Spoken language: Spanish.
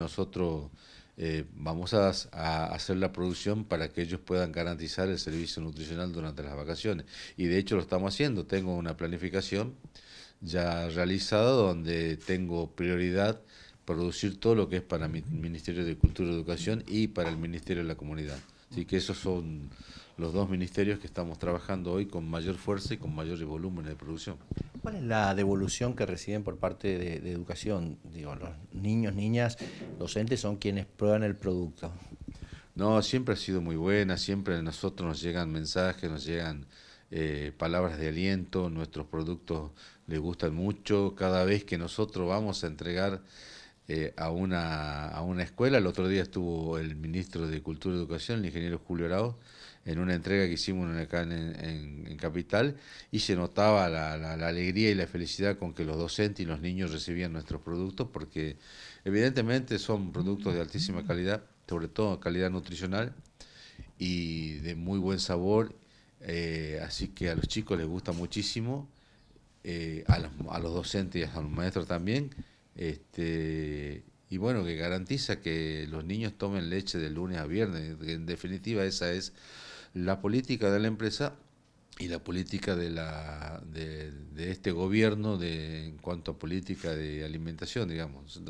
Nosotros eh, vamos a, hacer la producción para que ellos puedan garantizar el servicio nutricional durante las vacaciones. Y de hecho lo estamos haciendo. Tengo una planificación ya realizada donde tengo prioridad producir todo lo que es para el Ministerio de Cultura y Educación y para el Ministerio de la Comunidad. Así que esos son los dos ministerios que estamos trabajando hoy con mayor fuerza y con mayor volumen de producción. ¿Cuál es la devolución que reciben por parte de, educación? Digo, los niños, niñas, docentes son quienes prueban el producto. No, siempre ha sido muy buena, siempre a nosotros nos llegan mensajes, nos llegan eh, palabras de aliento, nuestros productos les gustan mucho, cada vez que nosotros vamos a entregar eh, a, una, a una escuela, el otro día estuvo el ministro de Cultura y Educación, el ingeniero Julio arao en una entrega que hicimos acá en, en, Capital y se notaba la, la, alegría y la felicidad con que los docentes y los niños recibían nuestros productos porque evidentemente son productos de altísima calidad, sobre todo calidad nutricional y de muy buen sabor, eh, así que a los chicos les gusta muchísimo, eh, a, los, a los docentes y a los maestros también. Este, y bueno, que garantiza que los niños tomen leche de lunes a viernes. En definitiva, esa es la política de la empresa y la política de, la, de, este gobierno de, en cuanto a política de alimentación, digamos.